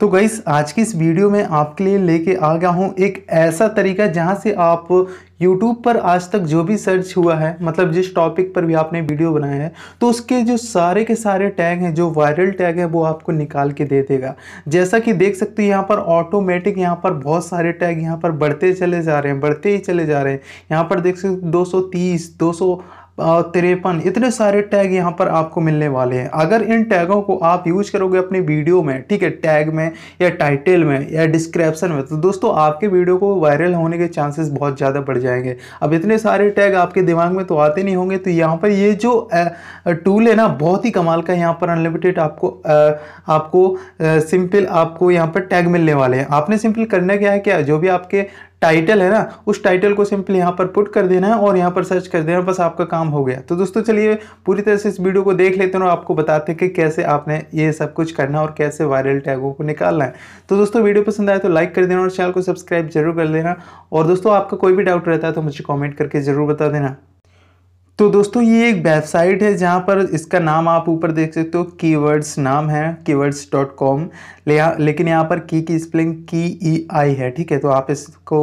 तो गईस आज की इस वीडियो में आपके लिए लेके आ गया हूँ एक ऐसा तरीका जहाँ से आप YouTube पर आज तक जो भी सर्च हुआ है मतलब जिस टॉपिक पर भी आपने वीडियो बनाया है तो उसके जो सारे के सारे टैग हैं जो वायरल टैग है वो आपको निकाल के दे देगा जैसा कि देख सकते हो यहाँ पर ऑटोमेटिक यहाँ पर बहुत सारे टैग यहाँ पर बढ़ते चले जा रहे हैं बढ़ते ही चले जा रहे हैं यहाँ पर देख सकते दो सौ तीस दो सौ तिरपन इतने सारे टैग यहाँ पर आपको मिलने वाले हैं अगर इन टैगों को आप यूज करोगे अपनी वीडियो में ठीक है टैग में या टाइटल में या डिस्क्रिप्शन में तो दोस्तों आपके वीडियो को वायरल होने के चांसेस बहुत ज़्यादा बढ़ जाएंगे अब इतने सारे टैग आपके दिमाग में तो आते नहीं होंगे तो यहाँ पर ये जो टूल है ना बहुत ही कमाल का यहाँ पर अनलिमिटेड आपको आपको सिंपल आपको यहाँ पर टैग मिलने वाले हैं आपने सिंपल करना क्या है क्या जो भी आपके टाइटल है ना उस टाइटल को सिंपली यहाँ पर पुट कर देना है और यहाँ पर सर्च कर देना बस आपका काम हो गया तो दोस्तों चलिए पूरी तरह से इस वीडियो को देख लेते हैं और आपको बताते हैं कि कैसे आपने ये सब कुछ करना और कैसे वायरल टैगों को निकालना है तो दोस्तों वीडियो पसंद आए तो लाइक कर देना और चैनल को सब्सक्राइब जरूर कर देना और दोस्तों आपका कोई भी डाउट रहता है तो मुझे कॉमेंट करके ज़रूर बता देना तो दोस्तों ये एक वेबसाइट है जहाँ पर इसका नाम आप ऊपर देख सकते हो कीवर्ड्स नाम है कीवर्ड्स डॉट कॉम लेकिन यहाँ पर की की स्पेलिंग की ई आई है ठीक है तो आप इसको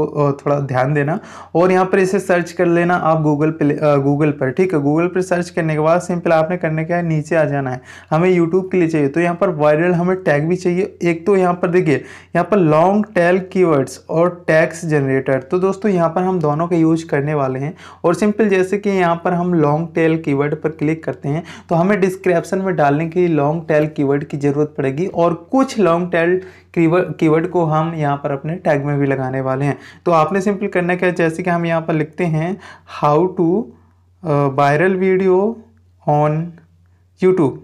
थोड़ा ध्यान देना और यहाँ पर इसे सर्च कर लेना आप गूगल पे गूगल पर ठीक है गूगल पर सर्च करने के बाद सिंपल आपने करने क्या है नीचे आ जाना है हमें यूट्यूब के लिए चाहिए तो यहाँ पर वायरल हमें टैग भी चाहिए एक तो यहाँ पर देखिए यहाँ पर लॉन्ग टेल कीवर्ड्स और टैक्स जनरेटर तो दोस्तों यहाँ पर हम दोनों का यूज करने वाले हैं और सिंपल जैसे कि यहाँ पर हम हम लॉन्ग टेल कीवर्ड पर क्लिक करते हैं तो हमें डिस्क्रिप्शन में डालने के लिए लॉन्ग टेल कीवर्ड की ज़रूरत पड़ेगी और कुछ लॉन्ग टेल कीवर्ड को हम यहाँ पर अपने टैग में भी लगाने वाले हैं तो आपने सिंपल करना क्या जैसे कि हम यहाँ पर लिखते हैं how to viral video on YouTube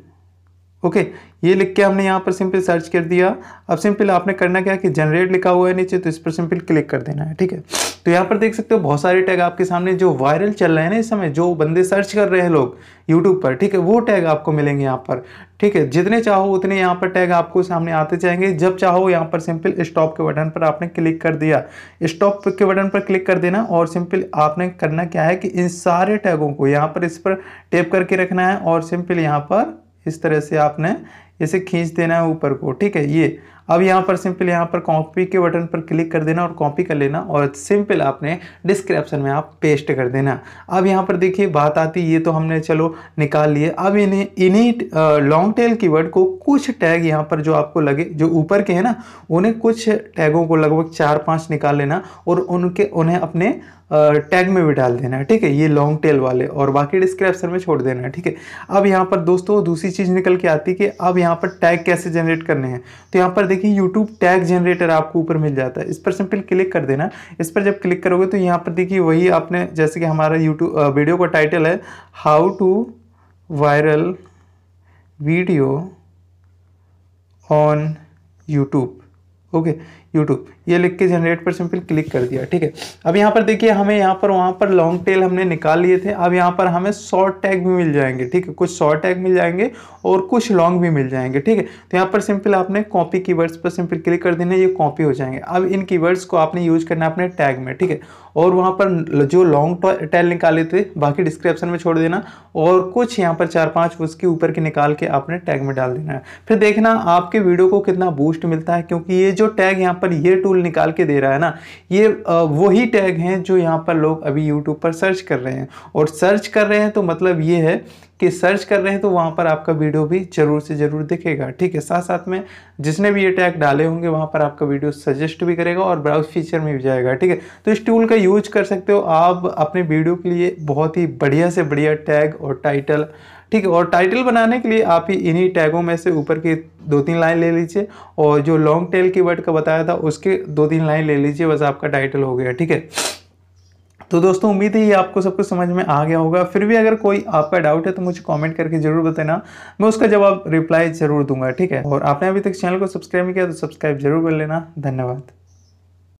okay ये लिख के हमने यहाँ पर सिंपल सर्च कर दिया अब सिंपल आपने करना क्या कि जनरेट लिखा हुआ है नीचे तो इस पर सिंपल क्लिक कर देना है ठीक है तो यहाँ पर देख सकते हो बहुत सारे टैग आपके सामने जो वायरल चल रहे हैं ना इस समय जो बंदे सर्च कर रहे हैं लोग यूट्यूब पर ठीक है वो टैग आपको मिलेंगे यहाँ पर ठीक है जितने चाहो उतने यहाँ पर टैग आपको सामने आते जाएंगे जब चाहो यहाँ पर सिंपल स्टॉप के बटन पर आपने क्लिक कर दिया स्टॉप के बटन पर क्लिक कर देना और सिंपल आपने करना क्या है कि इन सारे टैगों को यहाँ पर इस पर टेप करके रखना है और सिंपल यहाँ पर इस तरह से आपने इसे खींच देना है ऊपर को ठीक है ये अब यहाँ पर सिंपल यहाँ पर कॉपी के बटन पर क्लिक कर देना और कॉपी कर लेना और सिंपल आपने डिस्क्रिप्शन में आप पेस्ट कर देना अब यहाँ पर देखिए बात आती ये तो हमने चलो निकाल लिए अब इन्हें इन्हीं लॉन्ग टेल कीवर्ड को कुछ टैग यहाँ पर जो आपको लगे जो ऊपर के हैं ना उन्हें कुछ टैगों को लगभग चार पाँच निकाल लेना और उनके उन्हें अपने टैग में भी डाल देना है ठीक है ये लॉन्ग टेल वाले और बाकी डिस्क्रिप्शन में छोड़ देना है ठीक है अब यहाँ पर दोस्तों दूसरी चीज़ निकल के आती है कि अब यहाँ पर टैग कैसे जनरेट करने हैं तो यहाँ पर देखिए यूट्यूब टैग जनरेटर आपको ऊपर मिल जाता है इस पर सिंपल क्लिक कर देना इस पर जब क्लिक करोगे तो यहाँ पर देखिए वही आपने जैसे कि हमारा यूट्यूब वीडियो का टाइटल है how to viral video on YouTube okay YouTube ये लिख के जनरेट पर सिंपल क्लिक कर दिया ठीक है अब यहाँ पर देखिए हमें यहाँ पर वहाँ पर लॉन्ग टेल हमने निकाल लिए थे अब यहाँ पर हमें शॉर्ट टैग भी मिल जाएंगे ठीक है कुछ शॉर्ट टैग मिल जाएंगे और कुछ लॉन्ग भी मिल जाएंगे ठीक है तो यहाँ पर सिंपल आपने कॉपी वर्ड्स पर सिंपल क्लिक कर देना ये कॉपी हो जाएंगे अब इन की को आपने यूज करना अपने टैग में ठीक है और वहाँ पर जो लॉन्ग टेल निकाले थे बाकी डिस्क्रिप्शन में छोड़ देना और कुछ यहाँ पर चार पाँच उसके ऊपर के निकाल के आपने टैग में डाल देना है फिर देखना आपके वीडियो को कितना बूस्ट मिलता है क्योंकि ये जो टैग यहाँ पर ये टूल निकाल के दे रहा है ना ये वही टैग हैं जो यहाँ पर लोग अभी यूट्यूब पर सर्च कर रहे हैं और सर्च कर रहे हैं तो मतलब ये है कि सर्च कर रहे हैं तो वहाँ पर आपका वीडियो भी ज़रूर से ज़रूर दिखेगा ठीक है साथ साथ में जिसने भी ये टैग डाले होंगे वहाँ पर आपका वीडियो सजेस्ट भी करेगा और ब्राउज फीचर में भी जाएगा ठीक है तो इस टूल का यूज कर सकते हो आप अपने वीडियो के लिए बहुत ही बढ़िया से बढ़िया टैग और टाइटल ठीक है और टाइटल बनाने के लिए आप ही इन्हीं टैगों में से ऊपर की दो तीन लाइन ले लीजिए और जो लॉन्ग टेल की वर्ड का बताया था उसके दो तीन लाइन ले लीजिए बस आपका टाइटल हो गया ठीक है तो दोस्तों उम्मीद है ये आपको सब कुछ समझ में आ गया होगा फिर भी अगर कोई आपका डाउट है तो मुझे कमेंट करके जरूर बताना मैं उसका जवाब रिप्लाई जरूर दूंगा ठीक है और आपने अभी तक चैनल को सब्सक्राइब नहीं किया तो सब्सक्राइब जरूर कर लेना धन्यवाद